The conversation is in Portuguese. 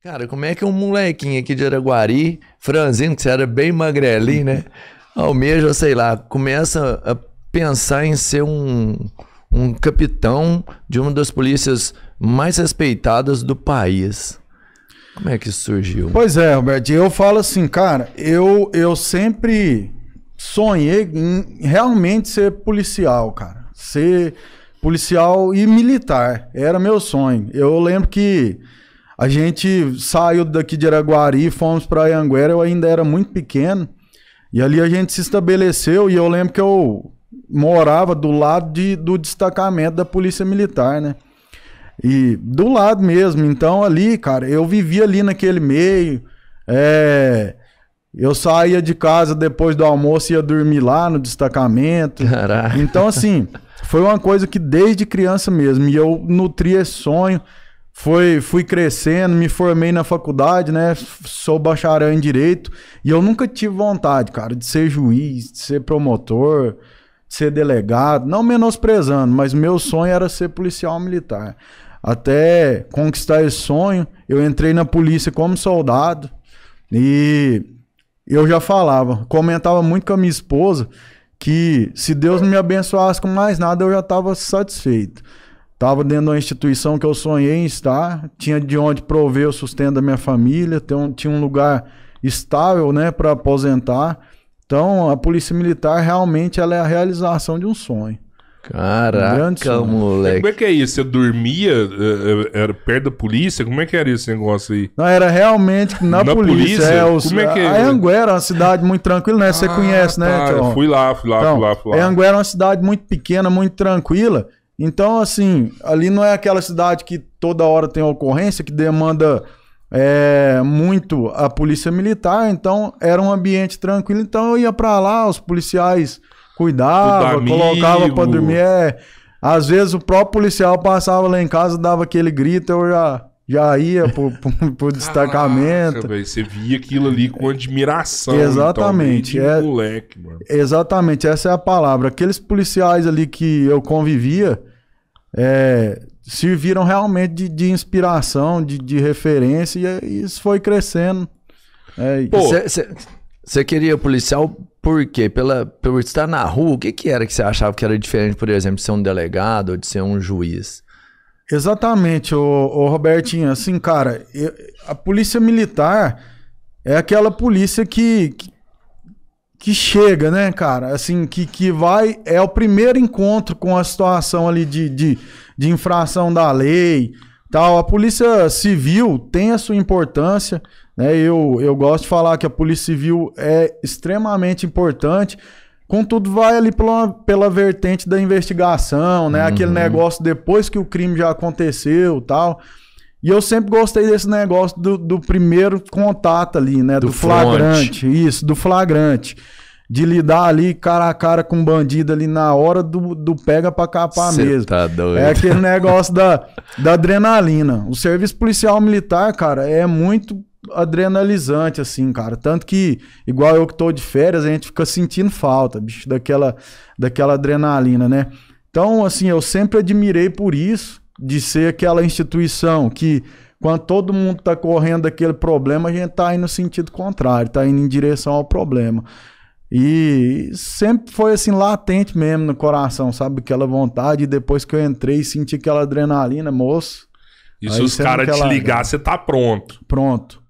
Cara, como é que um molequinho aqui de Araguari, franzino, que você era bem magrelinho, né? Almeja, sei lá, começa a pensar em ser um, um capitão de uma das polícias mais respeitadas do país. Como é que isso surgiu? Pois é, Roberto, eu falo assim, cara, eu, eu sempre sonhei em realmente ser policial, cara. Ser policial e militar. Era meu sonho. Eu lembro que a gente saiu daqui de Araguari, fomos para Anhanguera, eu ainda era muito pequeno. E ali a gente se estabeleceu e eu lembro que eu morava do lado de, do destacamento da Polícia Militar, né? E do lado mesmo. Então ali, cara, eu vivia ali naquele meio. É, eu saía de casa depois do almoço e ia dormir lá no destacamento. Caraca. Então, assim, foi uma coisa que desde criança mesmo. E eu nutria esse sonho foi, fui crescendo, me formei na faculdade, né? Sou bacharel em direito e eu nunca tive vontade, cara, de ser juiz, de ser promotor, de ser delegado, não menosprezando, mas meu sonho era ser policial militar. Até conquistar esse sonho, eu entrei na polícia como soldado e eu já falava, comentava muito com a minha esposa que se Deus não me abençoasse com mais nada, eu já estava satisfeito. Tava dentro de uma instituição que eu sonhei em estar, tinha de onde prover o sustento da minha família, um, tinha um lugar estável, né, para aposentar. Então, a polícia militar realmente ela é a realização de um sonho. Caraca, um moleque. Como é que é isso? Você dormia eh, eh, era perto da polícia? Como é que era esse negócio aí? Não, era realmente na, na polícia. polícia? É, os, Como é que é? A Anguera é uma cidade muito tranquila, né? Você ah, conhece, né, tá. né? Então, fui lá, fui lá, então, fui lá, fui lá. A Anguera é uma cidade muito pequena, muito tranquila. Então, assim, ali não é aquela cidade que toda hora tem ocorrência, que demanda é, muito a polícia militar, então era um ambiente tranquilo. Então eu ia para lá, os policiais cuidavam, colocavam para dormir. É, às vezes o próprio policial passava lá em casa, dava aquele grito, eu já já ia pro, pro, pro destacamento. Caraca, você via aquilo ali com admiração. Exatamente. Então, é, moleque, mano. Exatamente, essa é a palavra. Aqueles policiais ali que eu convivia é, serviram realmente de, de inspiração, de, de, referência, e é, isso foi crescendo. Você é, queria policial por quê? Pela, por estar na rua, o que, que era que você achava que era diferente, por exemplo, de ser um delegado ou de ser um juiz? Exatamente, o, o Robertinho. Assim, cara, eu, a polícia militar é aquela polícia que, que, que, chega, né, cara? Assim, que, que vai. É o primeiro encontro com a situação ali de, de, de infração da lei. Tal. A polícia civil tem a sua importância. Né? Eu, eu gosto de falar que a polícia civil é extremamente importante Contudo, vai ali pela, pela vertente da investigação, né? Uhum. Aquele negócio depois que o crime já aconteceu tal. E eu sempre gostei desse negócio do, do primeiro contato ali, né? Do, do flagrante. Front. Isso, do flagrante. De lidar ali cara a cara com um bandido ali na hora do, do pega pra capar mesmo. Tá doido. É aquele negócio da, da adrenalina. O serviço policial militar, cara, é muito adrenalizante, assim, cara. Tanto que, igual eu que tô de férias, a gente fica sentindo falta, bicho, daquela, daquela adrenalina, né? Então, assim, eu sempre admirei por isso, de ser aquela instituição que, quando todo mundo tá correndo daquele problema, a gente tá indo no sentido contrário, tá indo em direção ao problema. E sempre foi assim latente mesmo no coração, sabe? Aquela vontade. E depois que eu entrei, senti aquela adrenalina, moço. E se os caras te ligar, você tá pronto. Pronto.